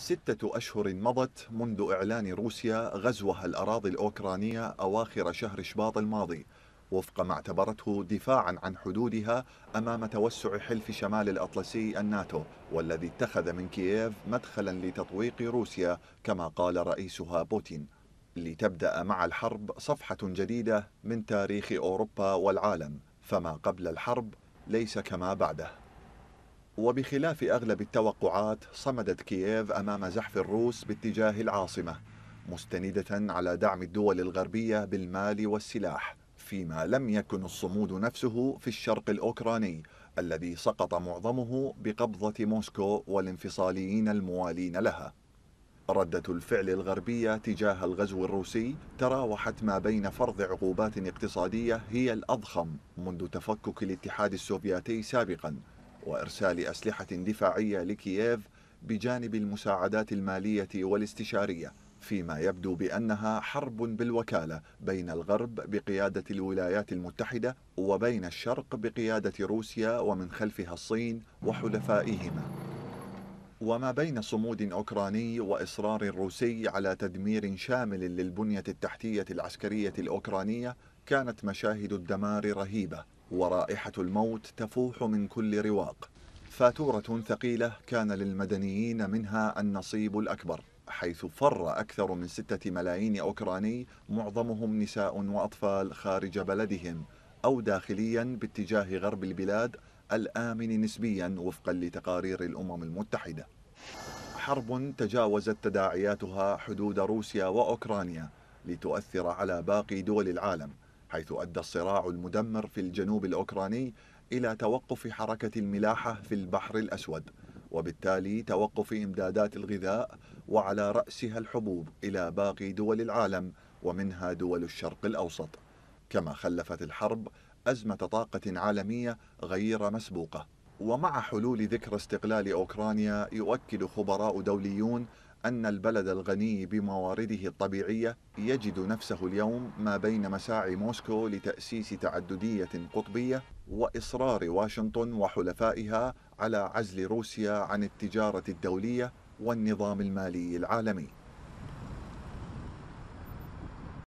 ستة أشهر مضت منذ إعلان روسيا غزوها الأراضي الأوكرانية أواخر شهر شباط الماضي وفق ما اعتبرته دفاعا عن حدودها أمام توسع حلف شمال الأطلسي الناتو والذي اتخذ من كييف مدخلا لتطويق روسيا كما قال رئيسها بوتين لتبدأ مع الحرب صفحة جديدة من تاريخ أوروبا والعالم فما قبل الحرب ليس كما بعده وبخلاف أغلب التوقعات صمدت كييف أمام زحف الروس باتجاه العاصمة مستندة على دعم الدول الغربية بالمال والسلاح فيما لم يكن الصمود نفسه في الشرق الأوكراني الذي سقط معظمه بقبضة موسكو والانفصاليين الموالين لها ردة الفعل الغربية تجاه الغزو الروسي تراوحت ما بين فرض عقوبات اقتصادية هي الأضخم منذ تفكك الاتحاد السوفيتي سابقا وإرسال أسلحة دفاعية لكييف بجانب المساعدات المالية والاستشارية فيما يبدو بأنها حرب بالوكالة بين الغرب بقيادة الولايات المتحدة وبين الشرق بقيادة روسيا ومن خلفها الصين وحلفائهما وما بين صمود أوكراني وإصرار روسي على تدمير شامل للبنية التحتية العسكرية الأوكرانية كانت مشاهد الدمار رهيبة ورائحة الموت تفوح من كل رواق فاتورة ثقيلة كان للمدنيين منها النصيب الأكبر حيث فر أكثر من ستة ملايين أوكراني معظمهم نساء وأطفال خارج بلدهم أو داخليا باتجاه غرب البلاد الآمن نسبيا وفقا لتقارير الأمم المتحدة حرب تجاوزت تداعياتها حدود روسيا وأوكرانيا لتؤثر على باقي دول العالم حيث أدى الصراع المدمر في الجنوب الأوكراني إلى توقف حركة الملاحة في البحر الأسود وبالتالي توقف إمدادات الغذاء وعلى رأسها الحبوب إلى باقي دول العالم ومنها دول الشرق الأوسط كما خلفت الحرب أزمة طاقة عالمية غير مسبوقة ومع حلول ذكرى استقلال أوكرانيا يؤكد خبراء دوليون أن البلد الغني بموارده الطبيعية يجد نفسه اليوم ما بين مساعي موسكو لتأسيس تعددية قطبية وإصرار واشنطن وحلفائها على عزل روسيا عن التجارة الدولية والنظام المالي العالمي